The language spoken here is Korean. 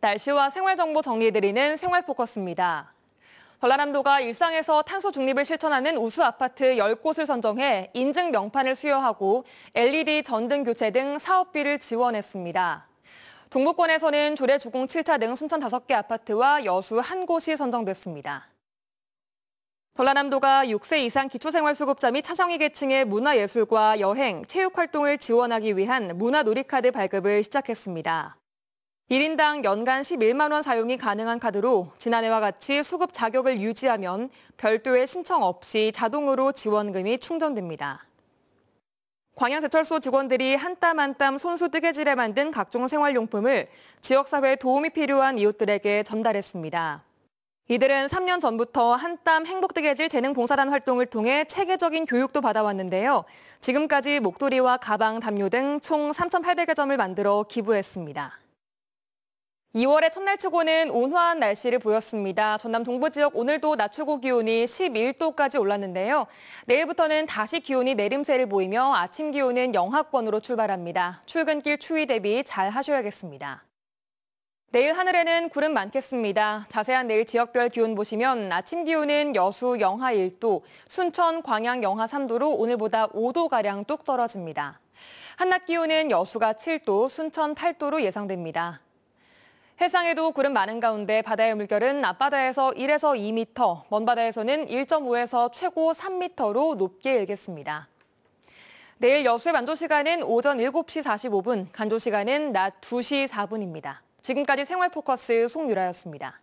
날씨와 생활정보 정리해드리는 생활포커스입니다. 전라남도가 일상에서 탄소 중립을 실천하는 우수 아파트 10곳을 선정해 인증 명판을 수여하고 LED 전등 교체 등 사업비를 지원했습니다. 동부권에서는 조례 주공 7차 등 순천 5개 아파트와 여수 한 곳이 선정됐습니다. 전라남도가 6세 이상 기초생활수급자 및 차상위 계층의 문화예술과 여행, 체육활동을 지원하기 위한 문화놀이카드 발급을 시작했습니다. 1인당 연간 11만 원 사용이 가능한 카드로 지난해와 같이 수급 자격을 유지하면 별도의 신청 없이 자동으로 지원금이 충전됩니다. 광양제철소 직원들이 한 땀 한 땀 손수 뜨개질에 만든 각종 생활용품을 지역사회에 도움이 필요한 이웃들에게 전달했습니다. 이들은 3년 전부터 한 땀 행복뜨개질 재능봉사단 활동을 통해 체계적인 교육도 받아왔는데요. 지금까지 목도리와 가방, 담요 등 총 3,800여 점을 만들어 기부했습니다. 2월의 첫날 치고는 온화한 날씨를 보였습니다. 전남 동부 지역 오늘도 낮 최고 기온이 11도까지 올랐는데요. 내일부터는 다시 기온이 내림세를 보이며 아침 기온은 영하권으로 출발합니다. 출근길 추위 대비 잘 하셔야겠습니다. 내일 하늘에는 구름 많겠습니다. 자세한 내일 지역별 기온 보시면 아침 기온은 여수 영하 1도, 순천 광양 영하 3도로 오늘보다 5도가량 뚝 떨어집니다. 한낮 기온은 여수가 7도, 순천 8도로 예상됩니다. 해상에도 구름 많은 가운데 바다의 물결은 앞바다에서 1에서 2m, 먼바다에서는 1.5에서 최고 3m로 높게 일겠습니다. 내일 여수의 만조 시간은 오전 7시 45분, 간조 시간은 낮 2시 4분입니다. 지금까지 생활 포커스 송유라였습니다.